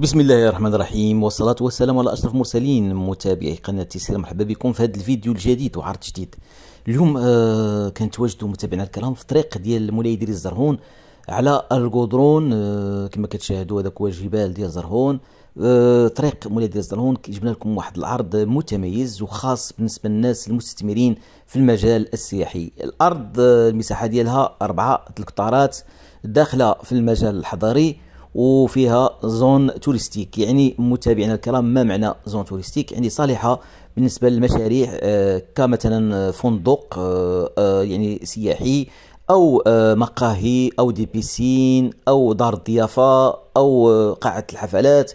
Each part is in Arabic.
بسم الله الرحمن الرحيم والصلاة والسلام على أشرف المرسلين متابعي قناة تيسير مرحبا بكم في هذا الفيديو الجديد وعرض جديد اليوم آه كنتواجدوا متابعينا الكرام في الطريق ديال مولاي ديال الزرهون على القدرون آه كما كتشاهدوا هذاك هو الجبال ديال الزرهون آه طريق مولاي ديال الزرهون جبنا لكم واحد العرض متميز وخاص بالنسبة للناس المستثمرين في المجال السياحي الأرض آه، المساحة ديالها أربعة الكتارات داخلة في المجال الحضري وفيها زون توريستيك يعني متابعينا الكرام ما معنى زون توريستيك يعني صالحه بالنسبه للمشاريع آه، كمثلا فندق آه، آه، يعني سياحي او مقاهي او دي بيسين او دار الضيافه او قاعه الحفلات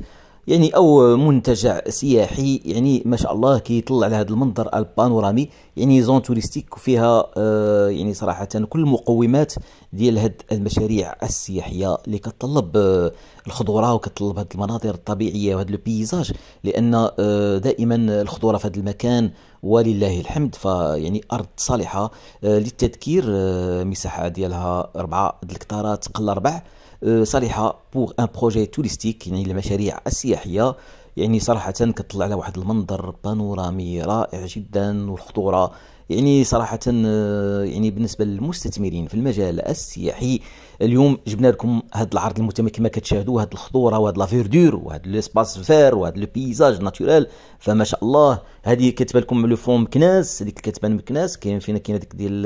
يعني او منتجع سياحي يعني ما شاء الله كيطلع على هذا المنظر البانورامي يعني زون توريستيك وفيها آه يعني صراحه كل المقومات ديال هاد المشاريع السياحيه اللي كتطلب آه الخضوره وكتطلب هاد المناظر الطبيعيه وهاد لو بيزاج لان آه دائما الخضوره في هذا المكان ولله الحمد فيعني ارض صالحه آه، للتذكير آه، مساحه ديالها 4 الكتارات قل ربع صالحه بوغ ان بروجي توريستيك يعني المشاريع السياحيه يعني صراحه كتطلع على واحد المنظر بانورامي رائع جدا والخطوره يعني صراحه آه، يعني بالنسبه للمستثمرين في المجال السياحي اليوم جبنا لكم هذا العرض المتمكن كما كتشاهدوا هذه الخضوره وهذه لافيردور وهذا الاسباس فير وهذا البيزاج ناتورال فما شاء الله هذه كتبان لكم لو فون مكناس هذيك كتبان مكناس كاين فينا كاين هذيك ديال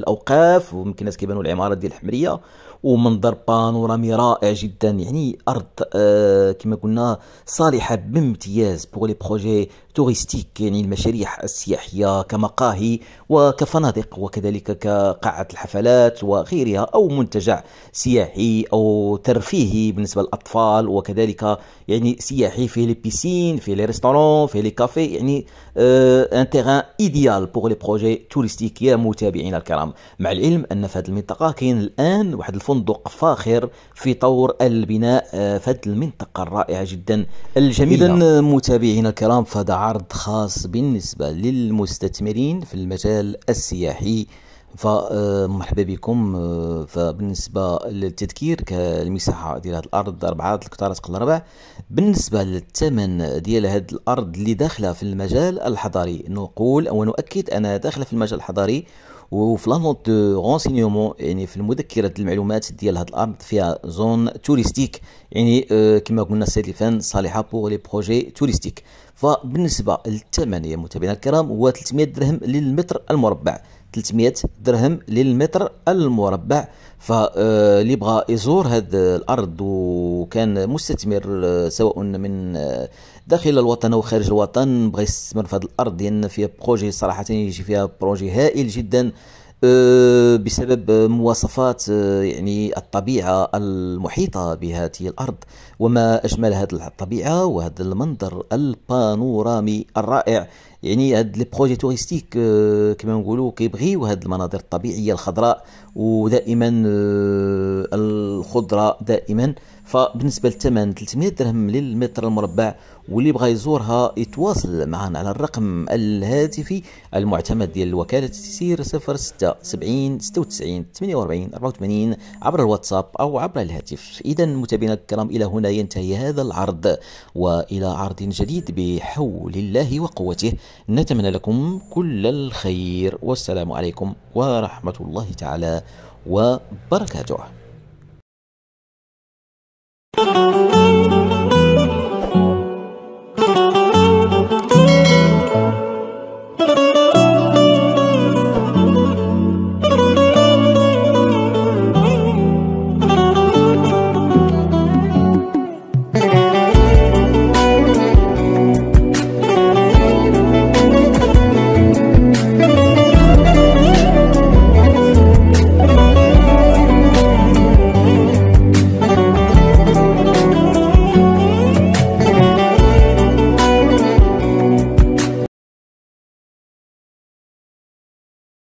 الاوقاف ومكناس كيبانوا العمارات ديال الحمريه ومنظر بانورامي رائع جدا يعني ارض آه كما قلنا صالحه بامتياز بوغ لي بروجي توريستيك يعني المشاريع السياحيه كمقاهي وكفنادق وكذلك كقاعة الحفلات وغيرها أو منتجع سياحي أو ترفيهي بالنسبة للأطفال وكذلك يعني سياحي فيه لي بيسين فيه لي ريستورون فيه لي كافي يعني ان تيغان ايديال بوغ لي بروجي توريستيك يا متابعينا الكرام مع العلم ان في هذه المنطقة كاين الآن واحد الفندق فاخر في طور البناء آه، في هذه المنطقة الرائعة جدا الجميلة إذا متابعينا الكرام فهذا عرض خاص بالنسبة للمستثمرين في المجال السياحي فمرحبا بكم فبالنسبه للتذكير كالمساحه ديال هذه الارض أربعة الكتارات تقل ربع بالنسبه للثمن ديال هذه الارض اللي داخله في المجال الحضاري نقول ونؤكد انها داخله في المجال الحضاري وفي نوت دو غونسينيومون يعني في المذكره المعلومات ديال هاد الارض فيها زون توريستيك يعني آه، كما قلنا فان صالحه بوغ لي بروجي توريستيك فبالنسبه للثمن يا متابعينا الكرام هو 300 درهم للمتر المربع 300 درهم للمتر المربع فاللي آه، بغى يزور هذا الارض وكان مستثمر آه، سواء من آه، داخل الوطن او خارج الوطن بغى يستثمر في هذه الارض لان فيها بروجي صراحه يجي فيها بروجي هائل جدا أه، بسبب مواصفات أه، يعني الطبيعة المحيطة بهذه الأرض وما أجمل هذه الطبيعة وهذا المنظر البانورامي الرائع يعني هاد لي بروجي توريستيك أه، كما نقولوا كيبغيو هاد المناظر الطبيعيه الخضراء ودائما الخضره دائما فبالنسبه للثمن 300 درهم للمتر المربع واللي بغى يزورها يتواصل معنا على الرقم الهاتفي المعتمد ديال وكالة التسيير 06 96 48 84 عبر الواتساب أو عبر الهاتف إذا متابعينا الكرام إلى هنا ينتهي هذا العرض وإلى عرض جديد بحول الله وقوته نتمنى لكم كل الخير والسلام عليكم ورحمة الله تعالى وبركاته